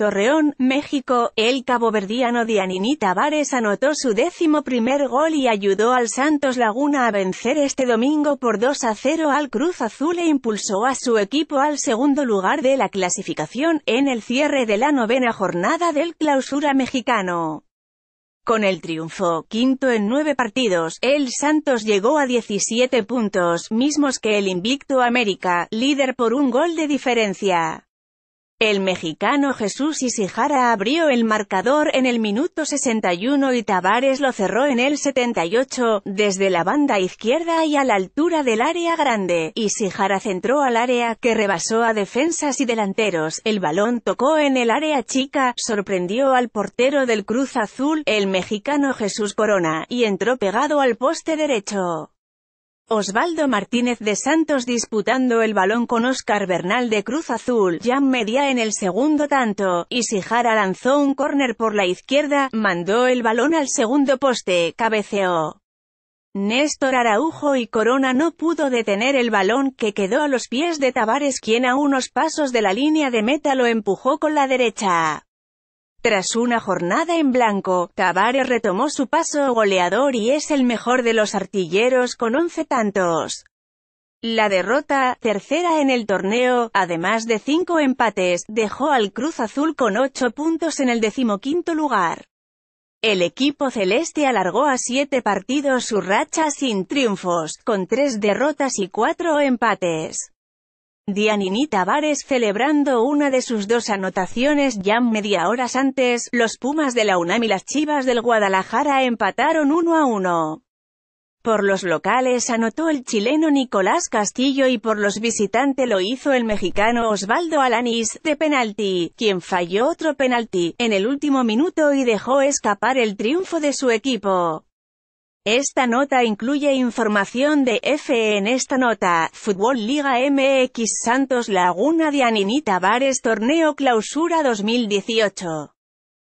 Torreón, México, el caboverdiano Dianini Tavares anotó su décimo primer gol y ayudó al Santos Laguna a vencer este domingo por 2 a 0 al Cruz Azul e impulsó a su equipo al segundo lugar de la clasificación, en el cierre de la novena jornada del clausura mexicano. Con el triunfo, quinto en nueve partidos, el Santos llegó a 17 puntos, mismos que el invicto América, líder por un gol de diferencia. El mexicano Jesús Isijara abrió el marcador en el minuto 61 y Tavares lo cerró en el 78, desde la banda izquierda y a la altura del área grande. Isijara centró al área, que rebasó a defensas y delanteros, el balón tocó en el área chica, sorprendió al portero del Cruz Azul, el mexicano Jesús Corona, y entró pegado al poste derecho. Osvaldo Martínez de Santos disputando el balón con Oscar Bernal de Cruz Azul, ya Media en el segundo tanto, y si lanzó un córner por la izquierda, mandó el balón al segundo poste, cabeceó. Néstor Araujo y Corona no pudo detener el balón que quedó a los pies de Tavares quien a unos pasos de la línea de meta lo empujó con la derecha. Tras una jornada en blanco, Tavares retomó su paso goleador y es el mejor de los artilleros con 11 tantos. La derrota, tercera en el torneo, además de cinco empates, dejó al Cruz Azul con ocho puntos en el decimoquinto lugar. El equipo celeste alargó a siete partidos su racha sin triunfos, con tres derrotas y cuatro empates. Dianini Tavares celebrando una de sus dos anotaciones ya media hora antes, los Pumas de la UNAM y las Chivas del Guadalajara empataron 1 a 1. Por los locales anotó el chileno Nicolás Castillo y por los visitantes lo hizo el mexicano Osvaldo Alanis, de penalti, quien falló otro penalti, en el último minuto y dejó escapar el triunfo de su equipo. Esta nota incluye información de F. E en esta nota, Fútbol Liga MX Santos Laguna de Aninita Bares Torneo Clausura 2018.